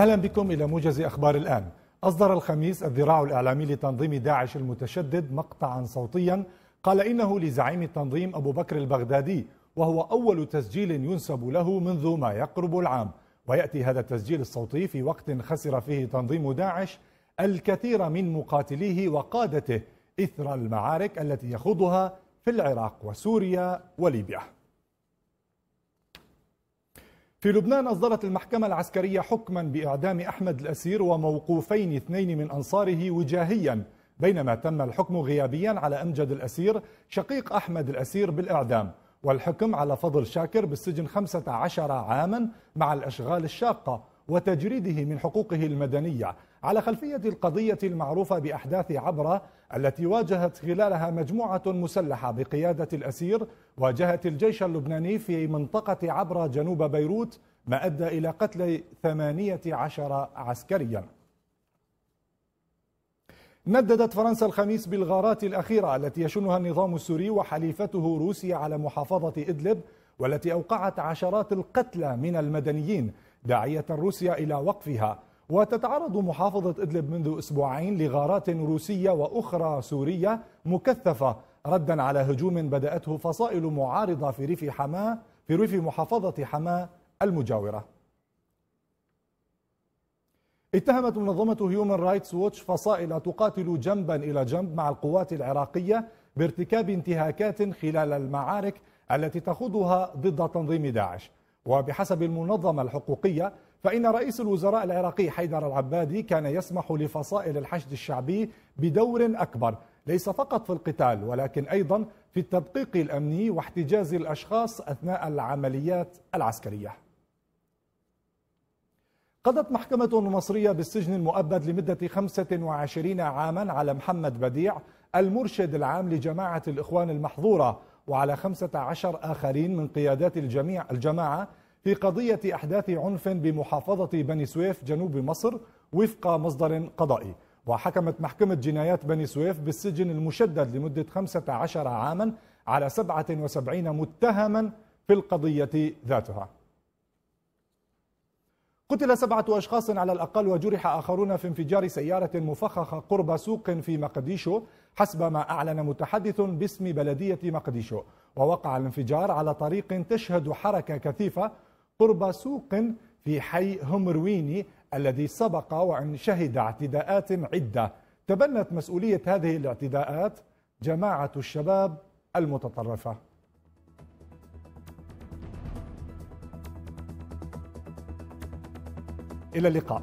اهلا بكم الى موجز اخبار الان. اصدر الخميس الذراع الاعلامي لتنظيم داعش المتشدد مقطعا صوتيا قال انه لزعيم التنظيم ابو بكر البغدادي وهو اول تسجيل ينسب له منذ ما يقرب العام، وياتي هذا التسجيل الصوتي في وقت خسر فيه تنظيم داعش الكثير من مقاتليه وقادته اثر المعارك التي يخوضها في العراق وسوريا وليبيا. في لبنان أصدرت المحكمة العسكرية حكما بإعدام أحمد الأسير وموقوفين اثنين من أنصاره وجاهيا بينما تم الحكم غيابيا على أمجد الأسير شقيق أحمد الأسير بالإعدام والحكم على فضل شاكر بالسجن 15 عاما مع الأشغال الشاقة وتجريده من حقوقه المدنية على خلفية القضية المعروفة بأحداث عبرة التي واجهت خلالها مجموعة مسلحة بقيادة الأسير واجهت الجيش اللبناني في منطقة عبرة جنوب بيروت ما أدى إلى قتل ثمانية عشر عسكرياً نددت فرنسا الخميس بالغارات الأخيرة التي يشنها النظام السوري وحليفته روسيا على محافظة إدلب والتي أوقعت عشرات القتلى من المدنيين داعية روسيا إلى وقفها وتتعرض محافظة إدلب منذ أسبوعين لغارات روسية وأخرى سورية مكثفة ردا على هجوم بدأته فصائل معارضة في ريف حماة في ريف محافظة حماة المجاورة اتهمت منظمة هيومن رايتس ووتش فصائل تقاتل جنبا إلى جنب مع القوات العراقية بارتكاب انتهاكات خلال المعارك التي تخوضها ضد تنظيم داعش وبحسب المنظمة الحقوقية فإن رئيس الوزراء العراقي حيدر العبادي كان يسمح لفصائل الحشد الشعبي بدور أكبر ليس فقط في القتال ولكن أيضا في التدقيق الأمني واحتجاز الأشخاص أثناء العمليات العسكرية قضت محكمة مصرية بالسجن المؤبد لمدة 25 عاما على محمد بديع المرشد العام لجماعة الإخوان المحظورة وعلى 15 آخرين من قيادات الجميع الجماعة في قضية أحداث عنف بمحافظة بني سويف جنوب مصر وفق مصدر قضائي وحكمت محكمة جنايات بني سويف بالسجن المشدد لمدة 15 عاما على 77 متهما في القضية ذاتها قتل سبعة أشخاص على الأقل وجرح آخرون في انفجار سيارة مفخخة قرب سوق في مقديشو حسب ما أعلن متحدث باسم بلدية مقديشو ووقع الانفجار على طريق تشهد حركة كثيفة قرب سوق في حي همرويني الذي سبق وأن شهد اعتداءات عدة تبنت مسؤولية هذه الاعتداءات جماعة الشباب المتطرفة إلى اللقاء